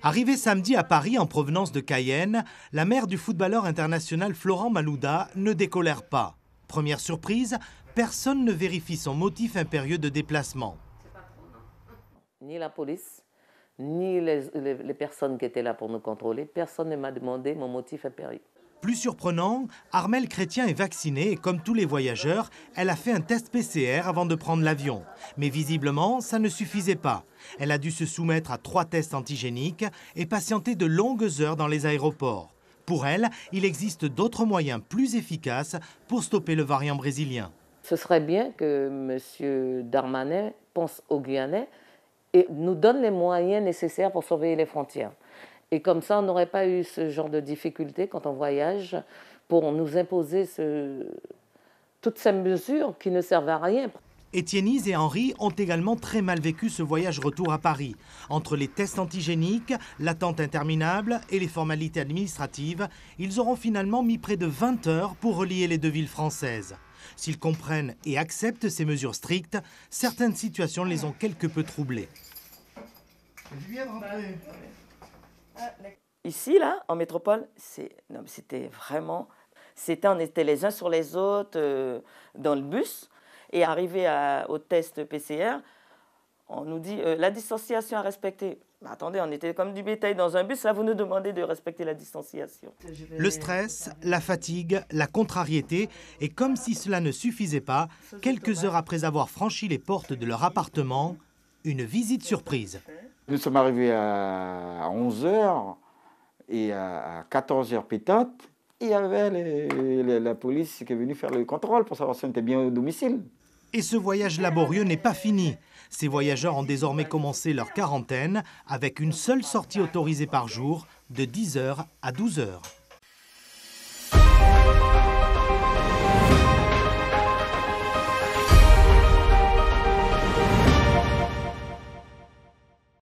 Arrivée samedi à Paris en provenance de Cayenne, la mère du footballeur international Florent Malouda ne décolère pas. Première surprise, personne ne vérifie son motif impérieux de déplacement. Ni la police, ni les, personnes qui étaient là pour nous contrôler, personne ne m'a demandé mon motif impérieux. Plus surprenant, Armel Chrétien est vaccinée et comme tous les voyageurs, elle a fait un test PCR avant de prendre l'avion. Mais visiblement, ça ne suffisait pas. Elle a dû se soumettre à trois tests antigéniques et patienter de longues heures dans les aéroports. Pour elle, il existe d'autres moyens plus efficaces pour stopper le variant brésilien. Ce serait bien que M. Darmanin pense aux Guyanais et nous donne les moyens nécessaires pour surveiller les frontières. Et comme ça, on n'aurait pas eu ce genre de difficultés quand on voyage pour nous imposer ce... toutes ces mesures qui ne servent à rien. Étienne et Henri ont également très mal vécu ce voyage retour à Paris. Entre les tests antigéniques, l'attente interminable et les formalités administratives, ils auront finalement mis près de 20 heures pour relier les deux villes françaises. S'ils comprennent et acceptent ces mesures strictes, certaines situations les ont quelque peu troublés. Ici, là, en métropole, c'était vraiment... C'était, on était les uns sur les autres euh, dans le bus. Et arrivé au test PCR, on nous dit euh, la distanciation à respecter. Bah, attendez, on était comme du bétail dans un bus, là vous nous demandez de respecter la distanciation. Le stress, la fatigue, la contrariété, et comme si cela ne suffisait pas, quelques heures après avoir franchi les portes de leur appartement, une visite surprise. Nous sommes arrivés à 11h et à 14h pétote, il y avait la police qui est venue faire le contrôle pour savoir si on était bien au domicile. Et ce voyage laborieux n'est pas fini. Ces voyageurs ont désormais commencé leur quarantaine avec une seule sortie autorisée par jour de 10h à 12h.